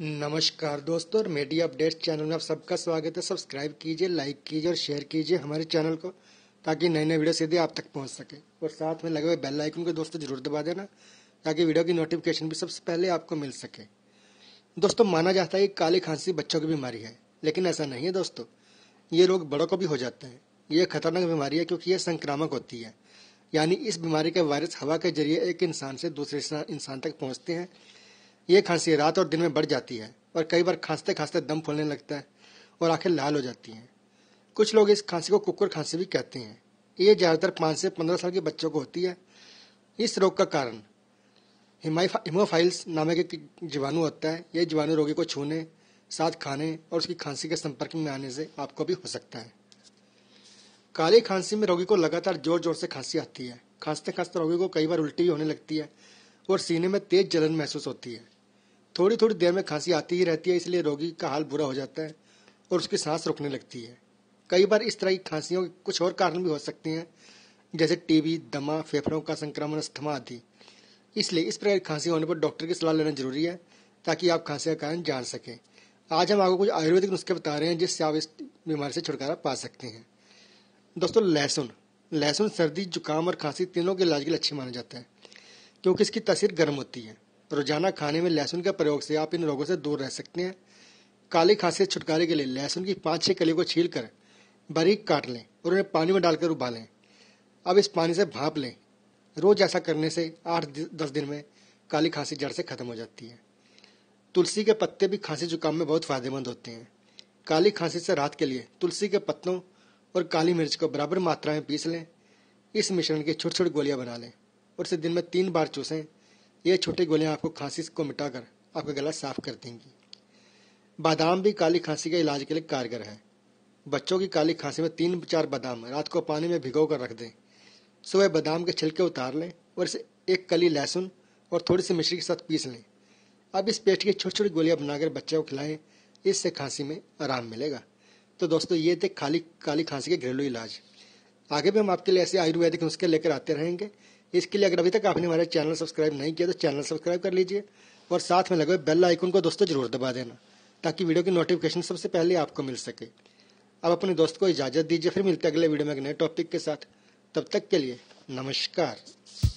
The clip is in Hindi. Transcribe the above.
नमस्कार दोस्तों और मीडिया अपडेट्स चैनल में आप सबका स्वागत है सब्सक्राइब कीजिए लाइक कीजिए और शेयर कीजिए हमारे चैनल को ताकि नए नए वीडियो सीधे आप तक पहुंच सके और साथ में लगे हुए बेल आइकन को दोस्तों जरूर दबा देना ताकि वीडियो की नोटिफिकेशन भी सबसे पहले आपको मिल सके दोस्तों माना जाता है कि काली खांसी बच्चों की बीमारी है लेकिन ऐसा नहीं है दोस्तों ये रोग बड़ों को भी हो जाते हैं ये खतरनाक बीमारी है क्योंकि यह संक्रामक होती है यानी इस बीमारी के वायरस हवा के जरिए एक इंसान से दूसरे इंसान तक पहुँचते हैं ये खांसी रात और दिन में बढ़ जाती है और कई बार खांसते खांसते दम फूलने लगता है और आंखें लाल हो जाती हैं कुछ लोग इस खांसी को कुकर खांसी भी कहते हैं ये ज़्यादातर पाँच से पंद्रह साल के बच्चों को होती है इस रोग का कारण हिमोफाइल्स नामक एक जीवाणु होता है यह जीवाणु रोगी को छूने साथ खाने और उसकी खांसी के संपर्क में आने से आपको भी हो सकता है काली खांसी में रोगी को लगातार जोर जोर से खांसी आती है खांसते खांसते रोगी को कई बार उल्टी भी होने लगती है और सीने में तेज जलन महसूस होती है थोड़ी थोड़ी देर में खांसी आती ही रहती है इसलिए रोगी का हाल बुरा हो जाता है और उसकी सांस रुकने लगती है कई बार इस तरह की खांसियों के कुछ और कारण भी हो सकते हैं जैसे टीबी दमा फेफड़ों का संक्रमण अस्थमा आदि इसलिए इस प्रकार की खांसी होने पर डॉक्टर की सलाह लेना जरूरी है ताकि आप खांसी का कारण जान सकें आज हम आपको कुछ आयुर्वेदिक नुस्खे बता रहे हैं जिससे आप इस बीमारी से छुटकारा पा सकते हैं दोस्तों लहसुन लहसुन सर्दी जुकाम और खांसी तीनों के इलाज के लिए अच्छे माना जाता है क्योंकि इसकी तस्वीर गर्म होती है रोजाना खाने में लहसुन के प्रयोग से आप इन रोगों से दूर रह सकते हैं काली खांसी से छुटकारे के लिए लहसुन की पाँच छः कलियों को छील कर बारीक काट लें और उन्हें पानी में डालकर उबालें अब इस पानी से भाप लें रोज ऐसा करने से आठ दस दिन में काली खांसी जड़ से खत्म हो जाती है तुलसी के पत्ते भी खांसी जुकाम में बहुत फायदेमंद होते हैं काली खांसी से रात के लिए तुलसी के पत्तों और काली मिर्च को बराबर मात्रा में पीस लें इस मिश्रण की छोटी छोटी गोलियां बना लें और इसे दिन में तीन बार चूसें ये छोटी गोलियां आपको खांसी को मिटाकर आपका गला साफ कर देंगी बादाम भी काली खांसी के इलाज के लिए कारगर है बच्चों की काली खांसी में तीन चार बादाम रात को पानी में भिगो कर रख दें सुबह बादाम के छिलके उतार लें और इसे एक कली लहसुन और थोड़ी सी मिश्री के साथ पीस लें अब इस पेट की छोटी छोटी गोलियां बनाकर बच्चे को खिलाएं इससे खांसी में आराम मिलेगा तो दोस्तों ये थे खाली काली खांसी के घरेलू इलाज आगे भी हम आपके लिए ऐसे आयुर्वेदिक नुस्खे लेकर आते रहेंगे इसके लिए अगर अभी तक आपने हमारे चैनल सब्सक्राइब नहीं किया तो चैनल सब्सक्राइब कर लीजिए और साथ में लगे बेल आइकन को दोस्तों जरूर दबा देना ताकि वीडियो की नोटिफिकेशन सबसे पहले आपको मिल सके अब अपने दोस्त को इजाज़त दीजिए फिर मिलते अगले वीडियो में एक नए टॉपिक के साथ तब तक के लिए नमस्कार